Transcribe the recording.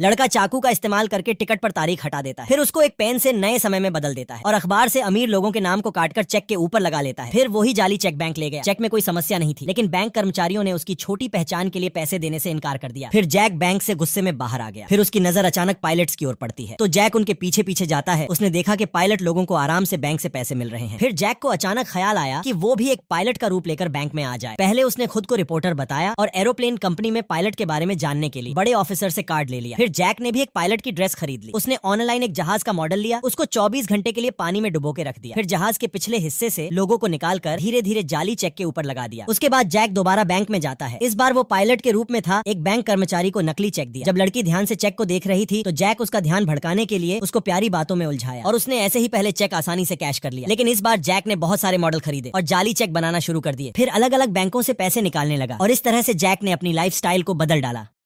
लड़का चाकू का इस्तेमाल करके टिकट पर तारीख हटा देता है फिर उसको एक पेन से नए समय में बदल देता है और अखबार से अमीर लोगों के नाम को काटकर चेक के ऊपर लगा लेता है फिर वही जाली चेक बैंक ले गया चेक में कोई समस्या नहीं थी लेकिन बैंक कर्मचारियों ने उसकी छोटी पहचान के लिए पैसे देने से इनकार कर दिया फिर जैक बैंक से गुस्से में बाहर आ गया फिर उसकी नजर अचानक पायलट की ओर पड़ती है तो जैक उनके पीछे पीछे जाता है उसने देखा की पायलट लोगों को आराम से बैंक से पैसे मिल रहे हैं फिर जैक को अचानक ख्याल आया की वो भी एक पायलट का रूप लेकर बैंक में आ जाए पहले उसने खुद को रिपोर्टर बताया और एरोप्लेन कंपनी में पायलट के बारे में जानने के लिए बड़े ऑफिसर से कार्ड ले लिया फिर जैक ने भी एक पायलट की ड्रेस खरीद ली उसने ऑनलाइन एक जहाज का मॉडल लिया उसको 24 घंटे के लिए पानी में डुबो के रख दिया फिर जहाज के पिछले हिस्से से लोगों को निकाल कर धीरे धीरे जाली चेक के ऊपर लगा दिया उसके बाद जैक दोबारा बैंक में जाता है इस बार वो पायलट के रूप में था एक बैंक कर्मचारी को नकली चेक दिया जब लड़की ध्यान से चेक को देख रही थी तो जैक उसका ध्यान भड़काने के लिए उसको प्यारी बातों में उलझाया और उसने ऐसे ही पहले चेक आसानी से कैश कर लिया लेकिन इस बार जैक ने बहुत सारे मॉडल खरीदे और जाली चेक बनाना शुरू कर दिए फिर अलग अलग बैंकों से पैसे निकालने लगा और इस तरह से जैक ने अपनी लाइफ को बदल डाला